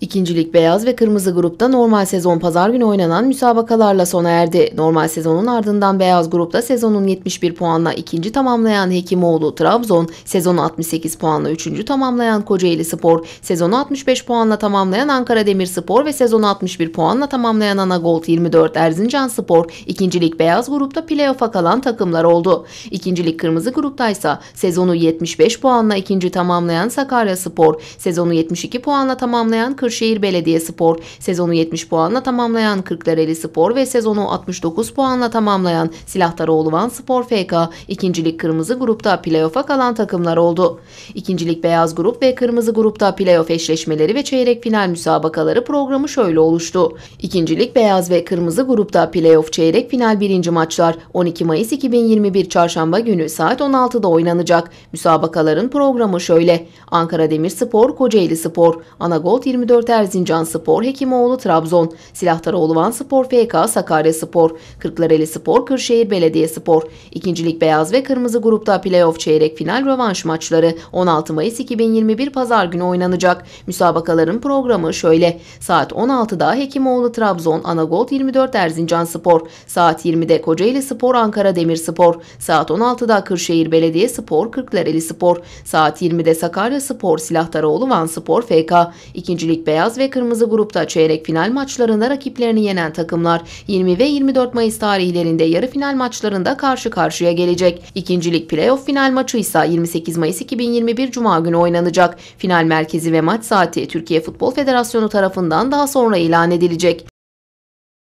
İkincilik beyaz ve kırmızı grupta normal sezon pazar günü oynanan müsabakalarla sona erdi. Normal sezonun ardından beyaz grupta sezonun 71 puanla ikinci tamamlayan Hekimoğlu Trabzon, sezonu 68 puanla üçüncü tamamlayan Kocaeli Spor, sezonu 65 puanla tamamlayan Ankara Demirspor ve sezonu 61 puanla tamamlayan Anagolt 24 Erzincan Spor, ikincilik beyaz grupta playoff'a kalan takımlar oldu. İkincilik kırmızı grupta ise sezonu 75 puanla ikinci tamamlayan Sakarya Spor, sezonu 72 puanla tamamlayan Kır Başakşehir Belediyespor sezonu 70 puanla tamamlayan Kırklareli Spor ve sezonu 69 puanla tamamlayan Silahtaroğlu Van Spor FK ikincilik kırmızı grupta playoff'a kalan takımlar oldu. İkincilik beyaz grup ve kırmızı grupta playoff eşleşmeleri ve çeyrek final müsabakaları programı şöyle oluştu. İkincilik beyaz ve kırmızı grupta playoff çeyrek final birinci maçlar 12 Mayıs 2021 çarşamba günü saat 16'da oynanacak. Müsabakaların programı şöyle. Ankara Demir Spor Kocaeli Spor, Anagolt 24 Erzincan Spor, Hekimoğlu Trabzon, Silahtaroğlu Van Spor, FK Sakarya Spor, Kırklareli Spor, Kırşehir Belediye Spor. İkincilik Beyaz ve Kırmızı grupta playoff çeyrek final rövanş maçları 16 Mayıs 2021 Pazar günü oynanacak. Müsabakaların programı şöyle. Saat 16'da Hekimoğlu Trabzon, Anagolt 24 Erzincan Spor, saat 20'de Kocaeli Spor, Ankara Demir Spor, saat 16'da Kırşehir Belediye Spor, Kırklareli Spor, saat 20'de Sakarya Spor, Silahtaroğlu Van Spor, FK. İkincilik beyaz ve kırmızı grupta çeyrek final maçlarında rakiplerini yenen takımlar 20 ve 24 Mayıs tarihlerinde yarı final maçlarında karşı karşıya gelecek. İkincilik playoff final maçı ise 28 Mayıs 2021 Cuma günü oynanacak. Final merkezi ve maç saati Türkiye Futbol Federasyonu tarafından daha sonra ilan edilecek.